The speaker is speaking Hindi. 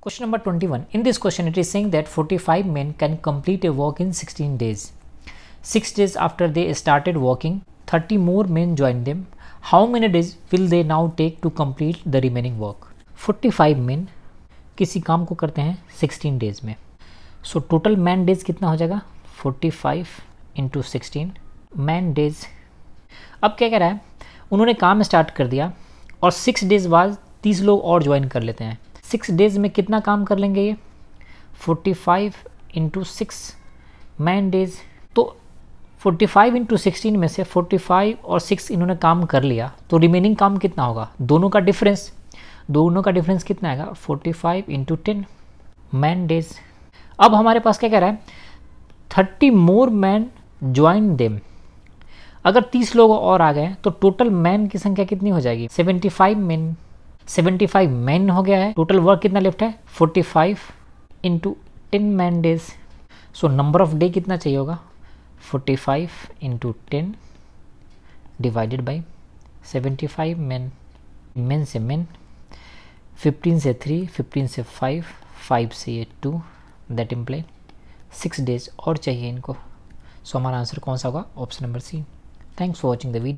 Question number 21. In this question, it is saying that 45 men can complete a walk in 16 days. 6 days after they started walking, 30 more men joined them. How many days will they now take to complete the remaining walk? 45 men किसी काम को करते हैं 16 डेज में सो टोटल मैन डेज कितना हो जाएगा 45 five into sixteen man days अब क्या कह रहा है उन्होंने काम स्टार्ट कर दिया और सिक्स डेज बाद तीस लोग और ज्वाइन कर लेते हैं सिक्स डेज में कितना काम कर लेंगे ये forty five into six man days तो फोर्टी फाइव इंटू सिक्सटीन में से फोर्टी फाइव और सिक्स इन्होंने काम कर लिया तो रिमेनिंग काम कितना होगा दोनों का डिफरेंस दोनों का डिफरेंस कितना आएगा forty five into ten man days अब हमारे पास क्या कह रहा है thirty more man join them अगर तीस लोग और आ गए तो टोटल मैन की संख्या कितनी हो जाएगी seventy five man seventy five man हो गया है टोटल वर्क कितना लेफ्ट है forty five into ten man days so number of day कितना चाहिए होगा forty five into ten divided by seventy five man man से मैन फिफ्टीन से थ्री फिफ्टीन से फाइव फाइव से ये to that imply six days और चाहिए इनको सो so, हमारा आंसर कौन सा होगा option number C thanks for watching the video